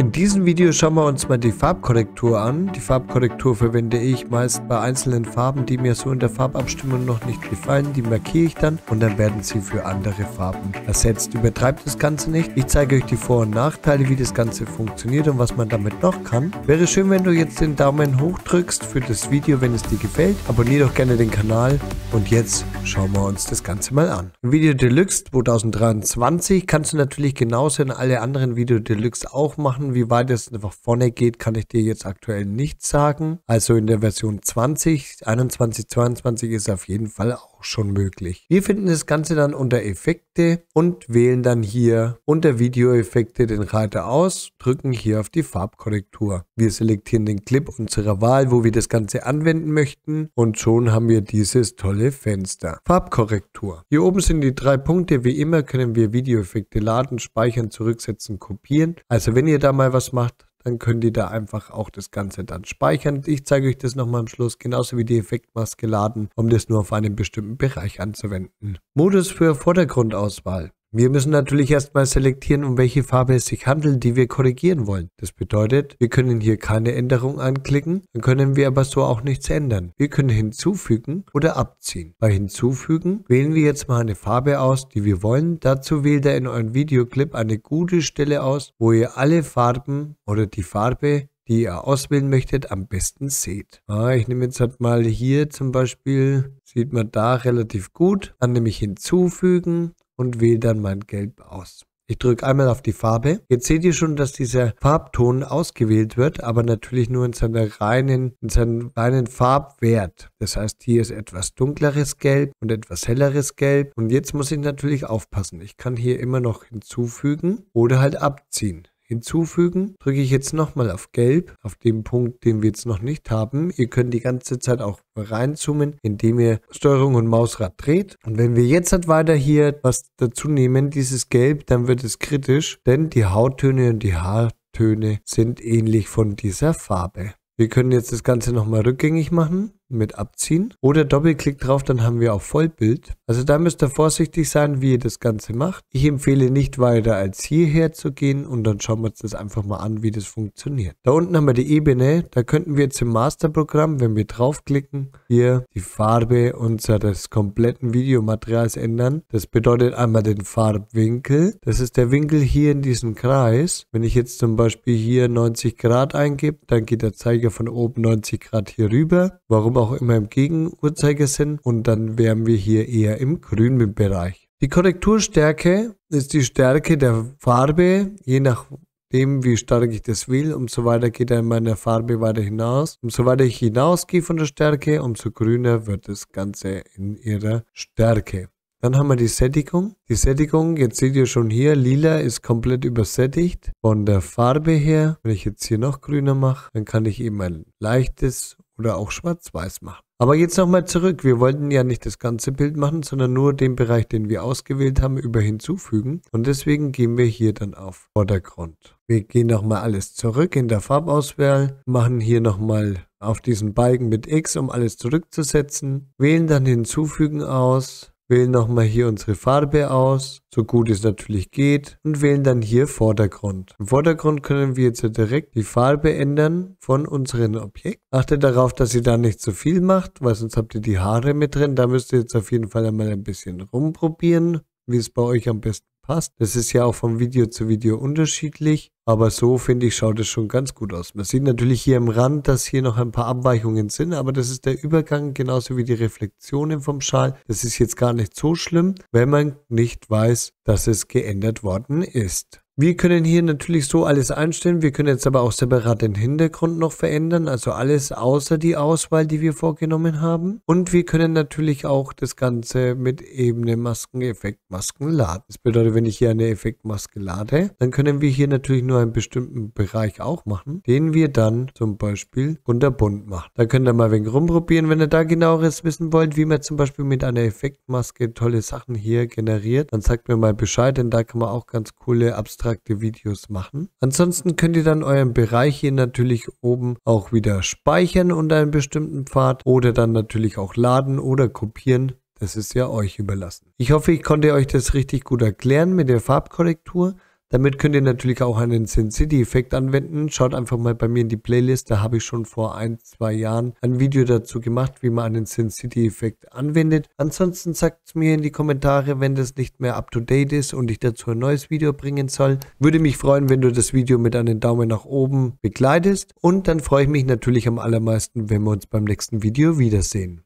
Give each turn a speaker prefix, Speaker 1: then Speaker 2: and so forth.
Speaker 1: In diesem Video schauen wir uns mal die Farbkorrektur an. Die Farbkorrektur verwende ich meist bei einzelnen Farben, die mir so in der Farbabstimmung noch nicht gefallen. Die markiere ich dann und dann werden sie für andere Farben ersetzt. Übertreibt das Ganze nicht. Ich zeige euch die Vor- und Nachteile, wie das Ganze funktioniert und was man damit noch kann. Wäre schön, wenn du jetzt den Daumen hoch drückst für das Video, wenn es dir gefällt. Abonnier doch gerne den Kanal und jetzt schauen wir uns das Ganze mal an. Video Deluxe 2023 kannst du natürlich genauso in alle anderen Video Deluxe auch machen. Wie weit es nach vorne geht, kann ich dir jetzt aktuell nicht sagen. Also in der Version 20, 21, 22 ist auf jeden Fall auch schon möglich. Wir finden das Ganze dann unter Effekte und wählen dann hier unter Videoeffekte den Reiter aus, drücken hier auf die Farbkorrektur. Wir selektieren den Clip unserer Wahl, wo wir das Ganze anwenden möchten und schon haben wir dieses tolle Fenster. Farbkorrektur. Hier oben sind die drei Punkte. Wie immer können wir Videoeffekte laden, speichern, zurücksetzen, kopieren. Also wenn ihr da mal was macht, dann könnt ihr da einfach auch das Ganze dann speichern. Ich zeige euch das nochmal am Schluss, genauso wie die Effektmaske laden, um das nur auf einen bestimmten Bereich anzuwenden. Modus für Vordergrundauswahl. Wir müssen natürlich erstmal selektieren, um welche Farbe es sich handelt, die wir korrigieren wollen. Das bedeutet, wir können hier keine Änderung anklicken, dann können wir aber so auch nichts ändern. Wir können hinzufügen oder abziehen. Bei hinzufügen wählen wir jetzt mal eine Farbe aus, die wir wollen. Dazu wählt er in eurem Videoclip eine gute Stelle aus, wo ihr alle Farben oder die Farbe die ihr auswählen möchtet, am besten seht. Ah, ich nehme jetzt halt mal hier zum Beispiel, sieht man da relativ gut. Dann nämlich hinzufügen und wähle dann mein Gelb aus. Ich drücke einmal auf die Farbe. Jetzt seht ihr schon, dass dieser Farbton ausgewählt wird, aber natürlich nur in seiner reinen, in seinem reinen Farbwert. Das heißt, hier ist etwas dunkleres Gelb und etwas helleres Gelb. Und jetzt muss ich natürlich aufpassen. Ich kann hier immer noch hinzufügen oder halt abziehen hinzufügen, drücke ich jetzt nochmal auf gelb, auf dem Punkt, den wir jetzt noch nicht haben. Ihr könnt die ganze Zeit auch reinzoomen, indem ihr Steuerung und Mausrad dreht. Und wenn wir jetzt halt weiter hier was dazu nehmen, dieses gelb, dann wird es kritisch, denn die Hauttöne und die Haartöne sind ähnlich von dieser Farbe. Wir können jetzt das Ganze nochmal rückgängig machen mit abziehen oder Doppelklick drauf, dann haben wir auch Vollbild. Also da müsst ihr vorsichtig sein, wie ihr das Ganze macht. Ich empfehle nicht weiter als hierher zu gehen und dann schauen wir uns das einfach mal an, wie das funktioniert. Da unten haben wir die Ebene, da könnten wir jetzt im Masterprogramm, wenn wir draufklicken, hier die Farbe unseres kompletten Videomaterials ändern. Das bedeutet einmal den Farbwinkel, das ist der Winkel hier in diesem Kreis. Wenn ich jetzt zum Beispiel hier 90 Grad eingebe, dann geht der Zeiger von oben 90 Grad hier rüber. Warum auch immer im Gegenuhrzeigersinn und dann wären wir hier eher im grünen Bereich. Die Korrekturstärke ist die Stärke der Farbe, je nachdem wie stark ich das will, umso weiter geht er in meiner Farbe weiter hinaus. Umso weiter ich hinausgehe von der Stärke, umso grüner wird das Ganze in ihrer Stärke. Dann haben wir die Sättigung. Die Sättigung, jetzt seht ihr schon hier, lila ist komplett übersättigt. Von der Farbe her, wenn ich jetzt hier noch grüner mache, dann kann ich eben ein leichtes oder auch schwarz-weiß machen. Aber jetzt nochmal zurück. Wir wollten ja nicht das ganze Bild machen, sondern nur den Bereich, den wir ausgewählt haben, über hinzufügen. Und deswegen gehen wir hier dann auf Vordergrund. Wir gehen nochmal alles zurück in der Farbauswahl, machen hier nochmal auf diesen Balken mit X, um alles zurückzusetzen, wählen dann hinzufügen aus wählen nochmal hier unsere Farbe aus, so gut es natürlich geht und wählen dann hier Vordergrund. Im Vordergrund können wir jetzt direkt die Farbe ändern von unserem Objekt. Achtet darauf, dass ihr da nicht zu viel macht, weil sonst habt ihr die Haare mit drin. Da müsst ihr jetzt auf jeden Fall einmal ein bisschen rumprobieren, wie es bei euch am besten passt. Das ist ja auch von Video zu Video unterschiedlich, aber so finde ich, schaut es schon ganz gut aus. Man sieht natürlich hier im Rand, dass hier noch ein paar Abweichungen sind, aber das ist der Übergang, genauso wie die Reflexionen vom Schal. Das ist jetzt gar nicht so schlimm, wenn man nicht weiß, dass es geändert worden ist. Wir können hier natürlich so alles einstellen. Wir können jetzt aber auch separat den Hintergrund noch verändern. Also alles außer die Auswahl, die wir vorgenommen haben. Und wir können natürlich auch das Ganze mit Ebene Masken, Effektmasken laden. Das bedeutet, wenn ich hier eine Effektmaske lade, dann können wir hier natürlich nur einen bestimmten Bereich auch machen, den wir dann zum Beispiel unterbunt machen. Da könnt ihr mal ein wenig rumprobieren, wenn ihr da genaueres wissen wollt, wie man zum Beispiel mit einer Effektmaske tolle Sachen hier generiert. Dann sagt mir mal Bescheid, denn da kann man auch ganz coole abstrakte abstrakte Videos machen. Ansonsten könnt ihr dann euren Bereich hier natürlich oben auch wieder speichern unter einem bestimmten Pfad oder dann natürlich auch laden oder kopieren. Das ist ja euch überlassen. Ich hoffe, ich konnte euch das richtig gut erklären mit der Farbkorrektur. Damit könnt ihr natürlich auch einen Sin City Effekt anwenden. Schaut einfach mal bei mir in die Playlist, da habe ich schon vor ein, zwei Jahren ein Video dazu gemacht, wie man einen Sin City Effekt anwendet. Ansonsten sagt es mir in die Kommentare, wenn das nicht mehr up to date ist und ich dazu ein neues Video bringen soll. Würde mich freuen, wenn du das Video mit einem Daumen nach oben begleitest und dann freue ich mich natürlich am allermeisten, wenn wir uns beim nächsten Video wiedersehen.